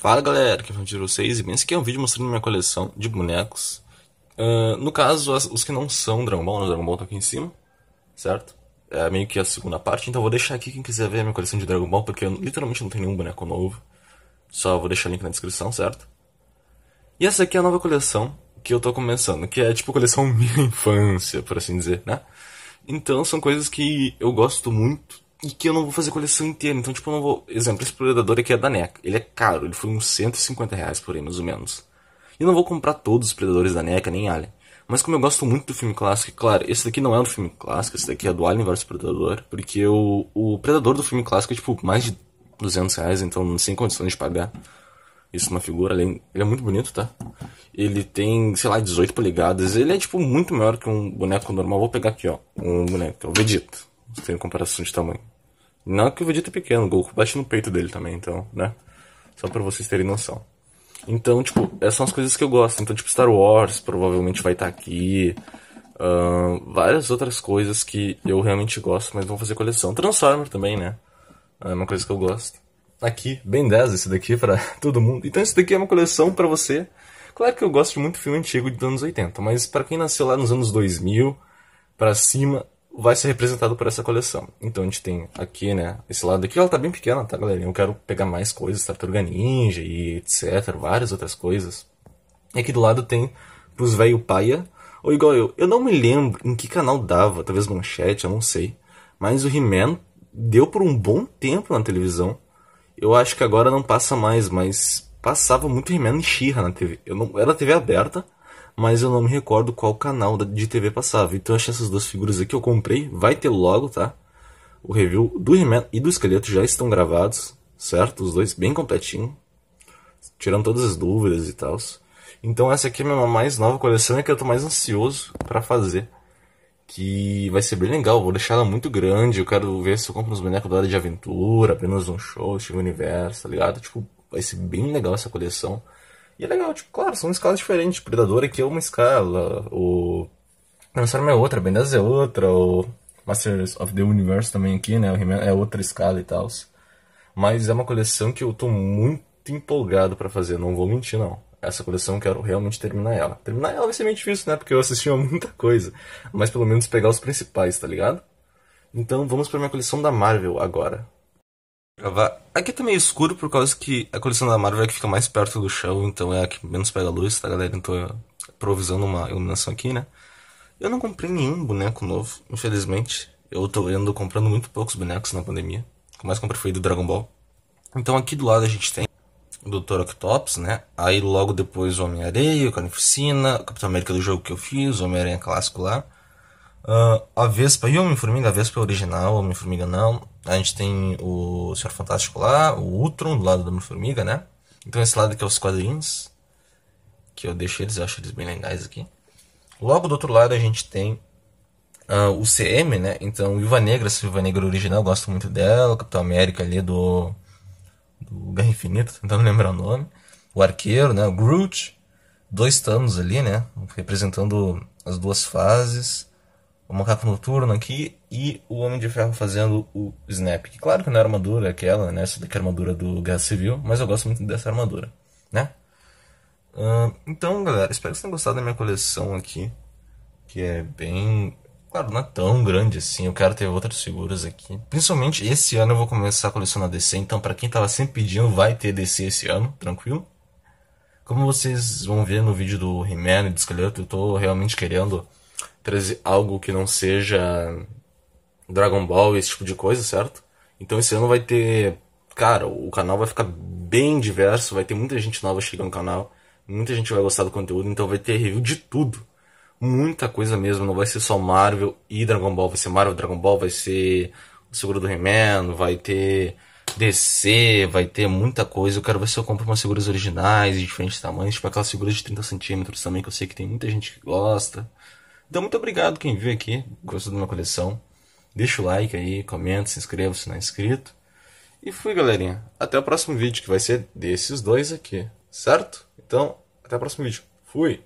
Fala galera, aqui é o Tiro 6 e bem, esse aqui é um vídeo mostrando minha coleção de bonecos. Uh, no caso, as, os que não são Dragon Ball, né? Dragon Ball tá aqui em cima, certo? É meio que a segunda parte, então vou deixar aqui quem quiser ver a minha coleção de Dragon Ball, porque eu literalmente não tenho nenhum boneco novo. Só vou deixar o link na descrição, certo? E essa aqui é a nova coleção que eu tô começando, que é tipo coleção minha infância, por assim dizer, né? Então são coisas que eu gosto muito e que eu não vou fazer coleção inteira. Então, tipo, eu não vou. Exemplo, esse predador aqui é da NECA. Ele é caro, ele foi uns 150 reais por aí, mais ou menos. E eu não vou comprar todos os predadores da NECA, nem Alien. Mas como eu gosto muito do filme clássico, claro, esse daqui não é um filme clássico, esse daqui é do Alien vs Predador, porque o, o Predador do filme clássico é tipo mais de 200 reais, então sem condições de pagar. Isso uma figura, ele é muito bonito, tá? Ele tem, sei lá, 18 polegadas. Ele é, tipo, muito maior que um boneco normal. Vou pegar aqui, ó. Um boneco, que é o Vegeta. Tem comparação de tamanho. Não que o Vegeta é pequeno, o Goku bate no peito dele também, então, né? Só para vocês terem noção. Então, tipo, essas são as coisas que eu gosto. Então, tipo, Star Wars provavelmente vai estar tá aqui. Uh, várias outras coisas que eu realmente gosto, mas vão fazer coleção. Transformer também, né? É uma coisa que eu gosto. Aqui, bem 10 esse daqui é para todo mundo. Então, isso daqui é uma coleção para você. Claro que eu gosto de muito filme antigo dos anos 80, mas para quem nasceu lá nos anos 2000 para cima, vai ser representado por essa coleção. Então a gente tem aqui, né, esse lado aqui, ela tá bem pequena, tá, galerinha? Eu quero pegar mais coisas, Tartaruga Ninja e etc, várias outras coisas. E aqui do lado tem pros velho paia, ou igual eu, eu não me lembro em que canal dava, talvez Manchete, eu não sei, mas o He-Man deu por um bom tempo na televisão. Eu acho que agora não passa mais, mas passava muito He-Man e She-Ra na TV. Eu não, era TV aberta, mas eu não me recordo qual canal de TV passava. Então eu achei essas duas figuras aqui, eu comprei, vai ter logo, tá? O review do he e do Esqueleto já estão gravados, certo? Os dois bem completinho, tirando todas as dúvidas e tal. Então essa aqui é a minha mais nova coleção e é que eu tô mais ansioso para fazer. Que vai ser bem legal, vou deixar ela muito grande, eu quero ver se eu compro uns bonecos da hora de aventura, apenas um show, Steve Universo, tá ligado? Tipo, vai ser bem legal essa coleção. E é legal, tipo, claro, são escalas diferentes. Tipo, Predador aqui é uma escala, o Transform é outra, Bendaz é outra, o Masters of the Universe também aqui, né? O he é outra escala e tal. Mas é uma coleção que eu tô muito empolgado para fazer, não vou mentir não. Essa coleção eu quero realmente terminar ela. Terminar ela vai ser meio difícil, né? Porque eu assisti a muita coisa. Mas pelo menos pegar os principais, tá ligado? Então vamos pra minha coleção da Marvel agora. Gravar Aqui tá meio escuro por causa que a coleção da Marvel é que fica mais perto do chão, então é a que menos pega luz, tá galera? Então eu tô improvisando uma iluminação aqui, né? Eu não comprei nenhum boneco novo, infelizmente. Eu tô indo comprando muito poucos bonecos na pandemia. O que mais comprei foi do Dragon Ball. Então aqui do lado a gente tem o Dr. Octopus, né? Aí logo depois o Homem-Areia, o Carnificina, o Capitão América do jogo que eu fiz, o Homem-Aranha clássico lá. Uh, a Vespa e o Homem-Formiga, a Vespa é original, o Homem-Formiga não. A gente tem o Senhor Fantástico lá, o Ultron do lado da Homem-Formiga, né? Então esse lado aqui é os quadrinhos, que eu deixei eles, eu acho eles bem legais aqui. Logo do outro lado a gente tem uh, o CM, né? Então, Viva Negra, essa Viva Negra original, eu gosto muito dela. Capitão América ali do, do Guerra Infinita, tentando lembrar o nome. O Arqueiro, né? O Groot. Dois Thanos ali, né? Representando as duas fases o Macaco Noturno aqui e o Homem de Ferro fazendo o Snap. Que claro que não é armadura aquela, né? Essa daqui é a armadura do Guerra Civil, mas eu gosto muito dessa armadura, né? Uh, então, galera, espero que vocês tenham gostado da minha coleção aqui, que é bem... Claro, não é tão grande assim, eu quero ter outras figuras aqui. Principalmente esse ano eu vou começar a colecionar DC, então para quem tava sempre pedindo, vai ter DC esse ano, tranquilo. Como vocês vão ver no vídeo do He-Man e do Esqueleto, eu tô realmente querendo trazer algo que não seja Dragon Ball, esse tipo de coisa, certo? Então esse ano vai ter. Cara, o canal vai ficar bem diverso, vai ter muita gente nova chegando no canal, muita gente vai gostar do conteúdo, então vai ter review de tudo. Muita coisa mesmo, não vai ser só Marvel e Dragon Ball, vai ser Marvel Dragon Ball, vai ser o Seguro do Remendo, vai ter DC, vai ter muita coisa. Eu quero ver se eu compro umas seguras originais de diferentes tamanhos, tipo aquelas seguras de 30 centímetros também, que eu sei que tem muita gente que gosta. Então, muito obrigado quem viu aqui, gostou da minha coleção. Deixa o like aí, comenta, se inscreva se não é inscrito. E fui, galerinha. Até o próximo vídeo, que vai ser desses dois aqui, certo? Então, até o próximo vídeo. Fui!